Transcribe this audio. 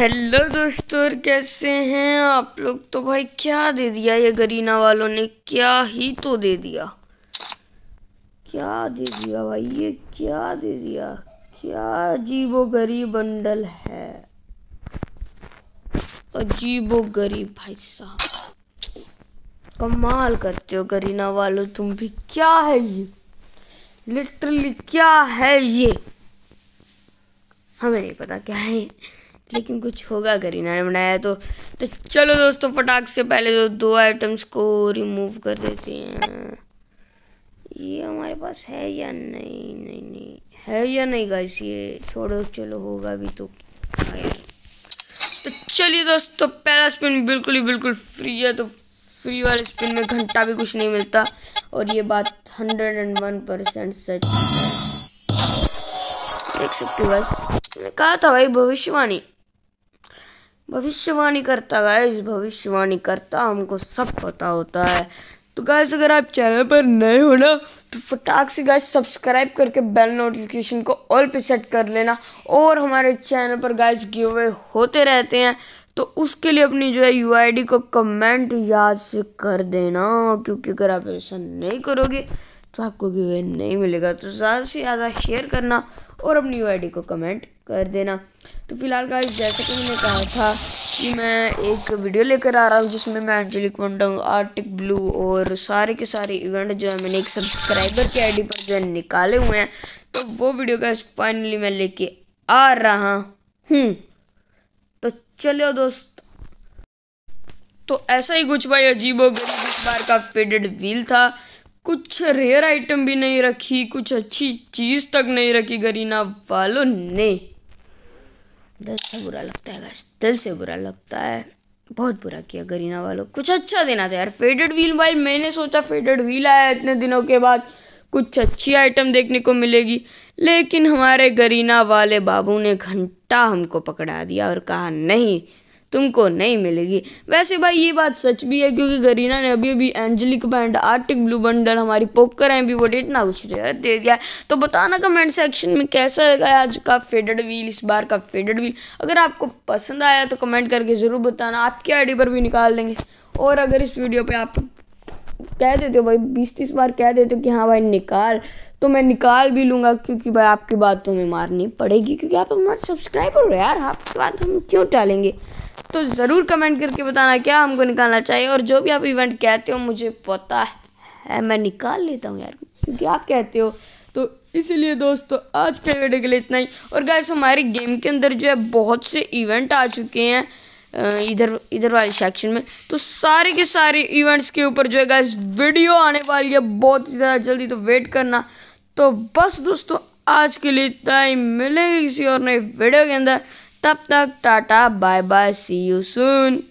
hello दोस्तों कैसे हैं आप लोग तो भाई क्या दे दिया ये गरीना वालों ने क्या ही तो दे दिया क्या दे दिया भाई ये क्या दे दिया क्या अजीबो गरीब बंडल है अजीबो गरीब भाई साहब कमाल करते हो गरीना वालों तुम भी क्या है ये लिटरली क्या है ये हमें नहीं पता क्या है लेकिन कुछ होगा अगर इन्होंने बनाया तो तो चलो दोस्तों फटाक से पहले तो दो आइटम्स को रिमूव कर देते हैं ये हमारे पास है या नहीं नहीं नहीं है या नहीं गाइस ये छोड़ो चलो होगा भी तो तो चलिए दोस्तों पहला स्पिन बिल्कुल ही बिल्कुल फ्री है तो फ्री वाले स्पिन में घंटा भी कुछ नहीं मिलता और ये बात हंड्रेड एंड वन परसेंट सच है देख सकते बस कहा था भाई भविष्यवाणी भविष्यवाणी करता गाइस भविष्यवाणी करता हमको सब पता होता है तो गाइस अगर आप चैनल पर नए हो ना तो फटाक से गाइस सब्सक्राइब करके बेल नोटिफिकेशन को ऑल पे सेट कर लेना और हमारे चैनल पर गाइस गिवे होते रहते हैं तो उसके लिए अपनी जो है यू को कमेंट याद से कर देना क्योंकि अगर आप ऐसा नहीं करोगे तो आपको गिव नहीं मिलेगा तो ज़्यादा से ज़्यादा शेयर करना और अपनी यू आई को कमेंट कर देना तो फिलहाल का जैसे कि मैंने कहा था कि मैं एक वीडियो लेकर आ रहा हूँ जिसमें मैं एंजलिक मंडंग आर्टिक ब्लू और सारे के सारे इवेंट जो है मैंने एक सब्सक्राइबर की आईडी पर जो है निकाले हुए हैं तो वो वीडियो का फाइनली मैं लेके आ रहा हूँ तो चलो दोस्त तो ऐसा ही कुछ भाई अजीब और गरीब इस बार का फेडेड व्हील था कुछ रेयर आइटम भी नहीं रखी कुछ अच्छी चीज़ तक नहीं रखी गरीना वालों ने दिल से बुरा लगता है दिल से बुरा लगता है बहुत बुरा किया गरीना वालों कुछ अच्छा देना था यार फेडेड व्हील भाई मैंने सोचा फेडेड व्हील आया इतने दिनों के बाद कुछ अच्छी आइटम देखने को मिलेगी लेकिन हमारे गरीना वाले बाबू ने घंटा हमको पकड़ा दिया और कहा नहीं तुमको नहीं मिलेगी वैसे भाई ये बात सच भी है क्योंकि गरीना ने अभी अभी angelic band arctic blue bundle हमारी पोकर एम बी वोट इतना कुछ दे दिया है तो बताना कमेंट सेक्शन में कैसा लगा आज का फेडेड व्हील इस बार का फेडेड व्हील अगर आपको पसंद आया तो कमेंट करके ज़रूर बताना आपकी आई पर भी निकाल देंगे और अगर इस वीडियो पर आप कह देते हो भाई बीस तीस बार कह देते हो कि हाँ भाई निकाल तो मैं निकाल भी लूँगा क्योंकि भाई आपकी बात तो हमें मारनी पड़ेगी क्योंकि आप हमारे सब्सक्राइबर हो यार आपकी बात हम क्यों टालेंगे तो ज़रूर कमेंट करके बताना क्या हमको निकालना चाहिए और जो भी आप इवेंट कहते हो मुझे पता है मैं निकाल लेता हूँ यार क्योंकि आप कहते हो तो इसीलिए दोस्तों आज के वीडियो के लिए इतना ही और गैस हमारी गेम के अंदर जो है बहुत से इवेंट आ चुके हैं इधर इधर वाले सेक्शन में तो सारे के सारे इवेंट्स के ऊपर जो है गाइस वीडियो आने वाली है बहुत ही ज़्यादा जल्दी तो वेट करना तो बस दोस्तों आज के लिए टाइम मिलेगी किसी और नए वीडियो के अंदर तब तक tata bye bye see you soon